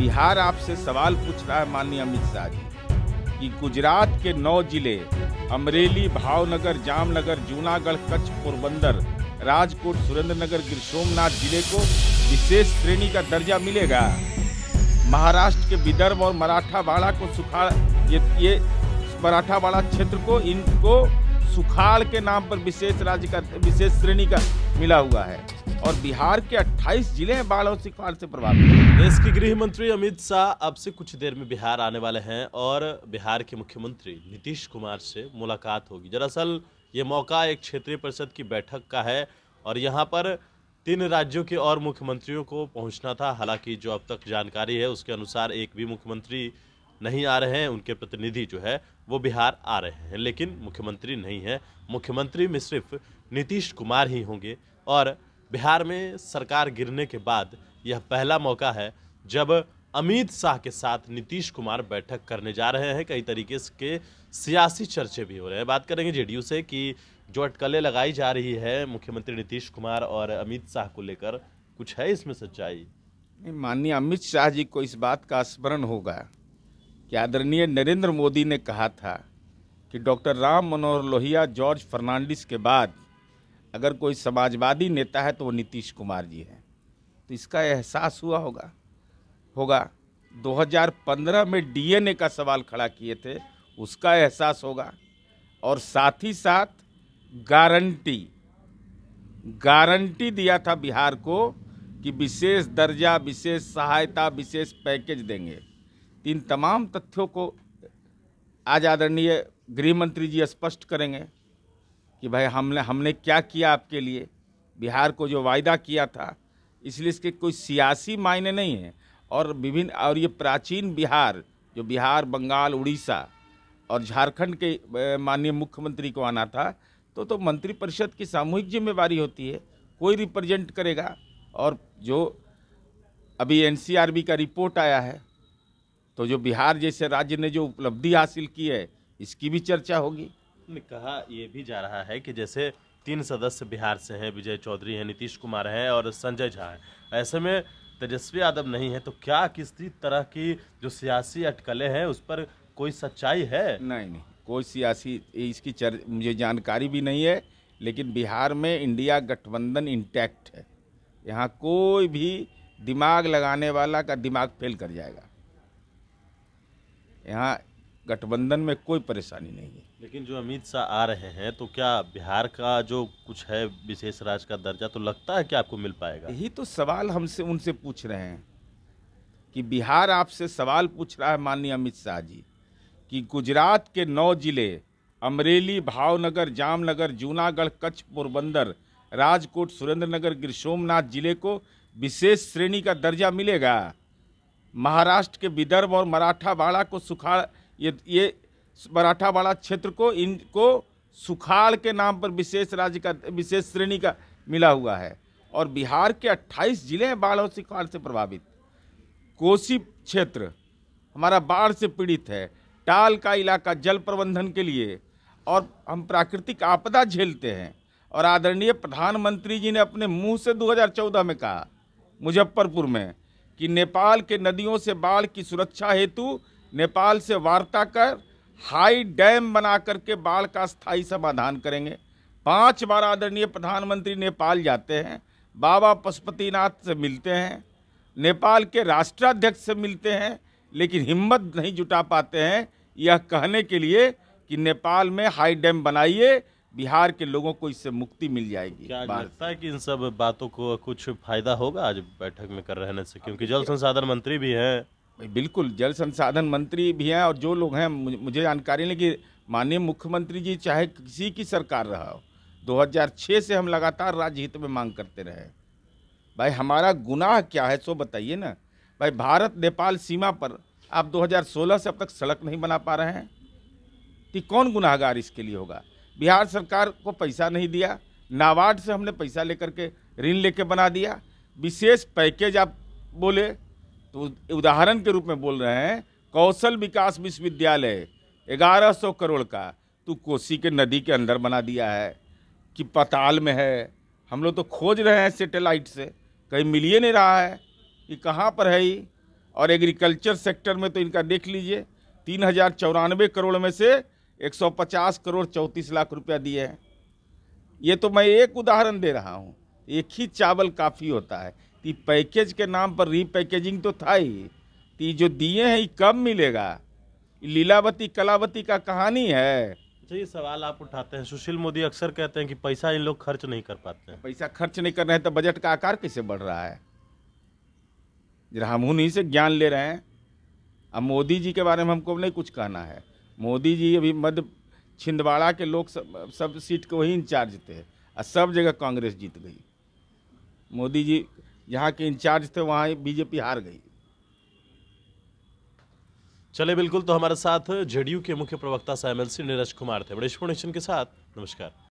बिहार आपसे सवाल पूछ रहा है माननीय अमित शाह जी कि गुजरात के नौ जिले अमरेली भावनगर जामनगर जूनागढ़ कच्छ पोरबंदर राजकोट सुरेंद्रनगर गिर सोमनाथ जिले को विशेष श्रेणी का दर्जा मिलेगा महाराष्ट्र के विदर्भ और मराठावाड़ा को सुखाड़ ये ये मराठावाड़ा क्षेत्र को इनको सुखाड़ के नाम पर विशेष राज्य का विशेष श्रेणी का मिला हुआ है और बिहार के 28 जिले बाढ़ और सिखाड़ से प्रभावित देश के गृह मंत्री अमित शाह अब से कुछ देर में बिहार आने वाले हैं और बिहार के मुख्यमंत्री नीतीश कुमार से मुलाकात होगी दरअसल ये मौका एक क्षेत्रीय परिषद की बैठक का है और यहाँ पर तीन राज्यों के और मुख्यमंत्रियों को पहुँचना था हालांकि जो अब तक जानकारी है उसके अनुसार एक भी मुख्यमंत्री नहीं आ रहे हैं उनके प्रतिनिधि जो है वो बिहार आ रहे हैं लेकिन मुख्यमंत्री नहीं है मुख्यमंत्री में सिर्फ नीतीश कुमार ही होंगे और बिहार में सरकार गिरने के बाद यह पहला मौका है जब अमित शाह के साथ नीतीश कुमार बैठक करने जा रहे हैं कई तरीके के सियासी चर्चे भी हो रहे हैं बात करेंगे जेडीयू से कि जो अटकलें लगाई जा रही है मुख्यमंत्री नीतीश कुमार और अमित शाह को लेकर कुछ है इसमें सच्चाई माननीय अमित शाह जी को इस बात का स्मरण होगा कि आदरणीय नरेंद्र मोदी ने कहा था कि डॉक्टर राम मनोहर लोहिया जॉर्ज फर्नांडिस के बाद अगर कोई समाजवादी नेता है तो वो नीतीश कुमार जी हैं तो इसका एहसास हुआ होगा होगा 2015 में डीएनए का सवाल खड़ा किए थे उसका एहसास होगा और साथ ही साथ गारंटी गारंटी दिया था बिहार को कि विशेष दर्जा विशेष सहायता विशेष पैकेज देंगे इन तमाम तथ्यों को आज आदरणीय गृह मंत्री जी स्पष्ट करेंगे कि भाई हमने हमने क्या किया आपके लिए बिहार को जो वायदा किया था इसलिए इसके कोई सियासी मायने नहीं है और विभिन्न और ये प्राचीन बिहार जो बिहार बंगाल उड़ीसा और झारखंड के माननीय मुख्यमंत्री को आना था तो तो मंत्रिपरिषद की सामूहिक जिम्मेवारी होती है कोई रिप्रेजेंट करेगा और जो अभी एनसीआरबी का रिपोर्ट आया है तो जो बिहार जैसे राज्य ने जो उपलब्धि हासिल की है इसकी भी चर्चा होगी में कहा यह भी जा रहा है कि जैसे तीन सदस्य बिहार से हैं विजय चौधरी हैं नीतीश कुमार हैं और संजय झा हैं ऐसे में तेजस्वी यादव नहीं है तो क्या किसी तरह की जो सियासी अटकलें हैं उस पर कोई सच्चाई है नहीं नहीं कोई सियासी इसकी चर मुझे जानकारी भी नहीं है लेकिन बिहार में इंडिया गठबंधन इंटैक्ट है यहाँ कोई भी दिमाग लगाने वाला का दिमाग फेल कर जाएगा यहाँ गठबंधन में कोई परेशानी नहीं है लेकिन जो अमित शाह आ रहे हैं तो क्या बिहार का जो कुछ है विशेष राज्य का दर्जा तो लगता है कि आपको मिल पाएगा यही तो सवाल हमसे उनसे पूछ रहे हैं कि बिहार आपसे सवाल पूछ रहा है माननीय अमित शाह जी कि गुजरात के नौ जिले अमरेली भावनगर जामनगर जूनागढ़ कच्छ पोरबंदर राजकोट सुरेंद्रनगर गिर सोमनाथ जिले को विशेष श्रेणी का दर्जा मिलेगा महाराष्ट्र के विदर्भ और मराठा को सुखाड़ ये ये मराठावाड़ा क्षेत्र को इनको सुखाड़ के नाम पर विशेष राज्य का विशेष श्रेणी का मिला हुआ है और बिहार के 28 जिले हैं बाढ़ और सुखाड़ से प्रभावित कोसी क्षेत्र हमारा बाढ़ से पीड़ित है टाल का इलाका जल प्रबंधन के लिए और हम प्राकृतिक आपदा झेलते हैं और आदरणीय प्रधानमंत्री जी ने अपने मुंह से 2014 में कहा मुजफ्फरपुर में कि नेपाल के नदियों से बाढ़ की सुरक्षा हेतु नेपाल से वार्ता कर हाई डैम बना करके बाढ़ का स्थायी समाधान करेंगे पांच बार आदरणीय प्रधानमंत्री नेपाल जाते हैं बाबा पशुपतिनाथ से मिलते हैं नेपाल के राष्ट्राध्यक्ष से मिलते हैं लेकिन हिम्मत नहीं जुटा पाते हैं यह कहने के लिए कि नेपाल में हाई डैम बनाइए बिहार के लोगों को इससे मुक्ति मिल जाएगी क्या लगता है कि इन सब बातों को कुछ फायदा होगा आज बैठक में कर रहने से क्योंकि जल संसाधन मंत्री भी हैं बिल्कुल जल संसाधन मंत्री भी हैं और जो लोग हैं मुझे जानकारी नहीं कि माननीय मुख्यमंत्री जी चाहे किसी की सरकार रहा हो दो से हम लगातार राज्य हित में मांग करते रहे भाई हमारा गुनाह क्या है सो बताइए ना भाई भारत नेपाल सीमा पर आप 2016 से अब तक सड़क नहीं बना पा रहे हैं कि तो कौन गुनाहगार इसके लिए होगा बिहार सरकार को पैसा नहीं दिया नाबार्ड से हमने पैसा लेकर के ऋण लेके बना दिया विशेष पैकेज आप बोले तो उदाहरण के रूप में बोल रहे हैं कौशल विकास विश्वविद्यालय ग्यारह सौ करोड़ का तू कोसी के नदी के अंदर बना दिया है कि पताल में है हम लोग तो खोज रहे हैं सेटेलाइट से कहीं मिलिए नहीं रहा है कि कहाँ पर है ही और एग्रीकल्चर सेक्टर में तो इनका देख लीजिए तीन हज़ार चौरानवे करोड़ में से 150 करोड़ चौंतीस लाख रुपया दिए हैं ये तो मैं एक उदाहरण दे रहा हूँ एक ही चावल काफ़ी होता है ती पैकेज के नाम पर रीपैकेजिंग तो था ही ती जो दिए हैं ये कब मिलेगा लीलावती कलावती का कहानी है अच्छा ये सवाल आप उठाते हैं सुशील मोदी अक्सर कहते हैं कि पैसा इन लोग खर्च नहीं कर पाते हैं पैसा खर्च नहीं कर रहे हैं तो बजट का आकार कैसे बढ़ रहा है जरा हम उन्हीं से ज्ञान ले रहे हैं अब मोदी जी के बारे में हमको नहीं कुछ कहना है मोदी जी अभी मध्य छिंदवाड़ा के लोग सब, सब सीट के वही इंचार्ज थे और सब जगह कांग्रेस जीत गई मोदी जी यहाँ के इंचार्ज थे वहाँ बीजेपी हार गई चले बिल्कुल तो हमारे साथ जेडीयू के मुख्य प्रवक्ता सह एमएलसी नीरज कुमार थे बड़े के साथ नमस्कार